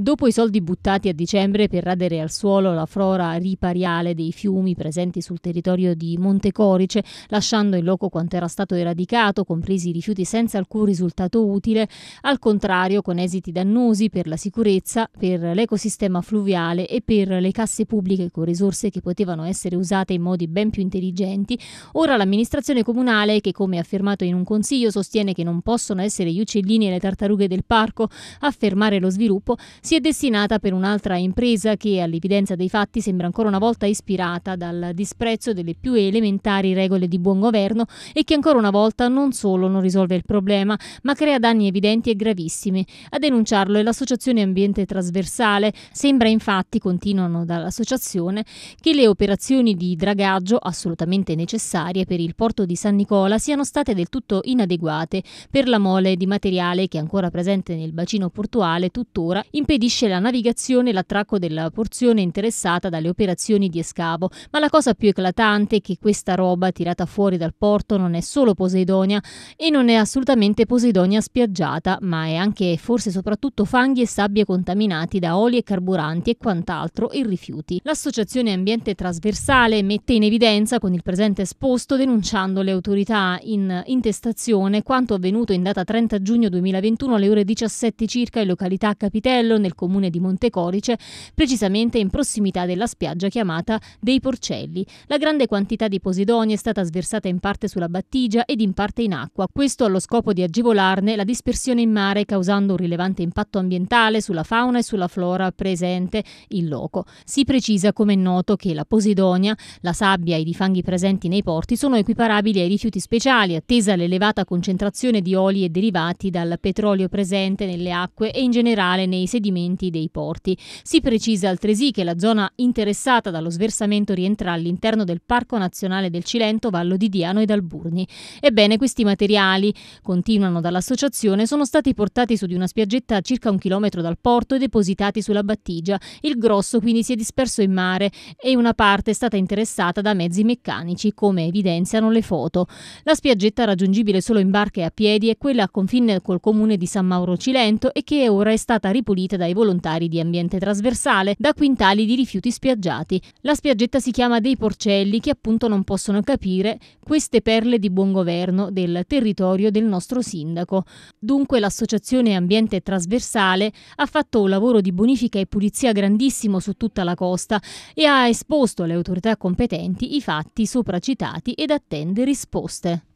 Dopo i soldi buttati a dicembre per radere al suolo la flora ripariale dei fiumi presenti sul territorio di Montecorice, lasciando in loco quanto era stato eradicato, compresi i rifiuti senza alcun risultato utile, al contrario con esiti dannosi per la sicurezza, per l'ecosistema fluviale e per le casse pubbliche con risorse che potevano essere usate in modi ben più intelligenti, ora l'amministrazione comunale, che come affermato in un consiglio sostiene che non possono essere gli uccellini e le tartarughe del parco a fermare lo sviluppo, si è destinata per un'altra impresa che all'evidenza dei fatti sembra ancora una volta ispirata dal disprezzo delle più elementari regole di buon governo e che ancora una volta non solo non risolve il problema, ma crea danni evidenti e gravissimi. A denunciarlo è l'Associazione Ambiente Trasversale. Sembra infatti, continuano dall'associazione, che le operazioni di dragaggio assolutamente necessarie per il porto di San Nicola siano state del tutto inadeguate per la mole di materiale che è ancora presente nel bacino portuale tuttora impedisce impedisce la navigazione e l'attracco della porzione interessata dalle operazioni di escavo. Ma la cosa più eclatante è che questa roba tirata fuori dal porto non è solo Poseidonia e non è assolutamente Poseidonia spiaggiata, ma è anche e forse soprattutto fanghi e sabbie contaminati da oli e carburanti e quant'altro e rifiuti. L'associazione Ambiente Trasversale mette in evidenza con il presente esposto denunciando le autorità in intestazione quanto avvenuto in data 30 giugno 2021 alle ore 17 circa in località Capitello nel nel comune di Montecorice, precisamente in prossimità della spiaggia chiamata dei Porcelli. La grande quantità di posidonia è stata sversata in parte sulla battigia ed in parte in acqua, questo allo scopo di agevolarne la dispersione in mare causando un rilevante impatto ambientale sulla fauna e sulla flora presente in loco. Si precisa, come è noto, che la posidonia, la sabbia e i fanghi presenti nei porti sono equiparabili ai rifiuti speciali, attesa l'elevata concentrazione di oli e derivati dal petrolio presente nelle acque e in generale nei sedimenti insediamenti dei porti. Si precisa altresì che la zona interessata dallo sversamento rientra all'interno del Parco Nazionale del Cilento, Vallo di Diano ed Alburni. Ebbene, questi materiali, continuano dall'associazione, sono stati portati su di una spiaggetta a circa un chilometro dal porto e depositati sulla battigia. Il grosso quindi si è disperso in mare e una parte è stata interessata da mezzi meccanici, come evidenziano le foto. La spiaggetta raggiungibile solo in barca e a piedi è quella a confine col comune di San Mauro Cilento e che ora è stata ripulita dai volontari di ambiente trasversale da quintali di rifiuti spiaggiati. La spiaggetta si chiama dei porcelli che appunto non possono capire queste perle di buon governo del territorio del nostro sindaco. Dunque l'associazione Ambiente Trasversale ha fatto un lavoro di bonifica e pulizia grandissimo su tutta la costa e ha esposto alle autorità competenti i fatti sopracitati ed attende risposte.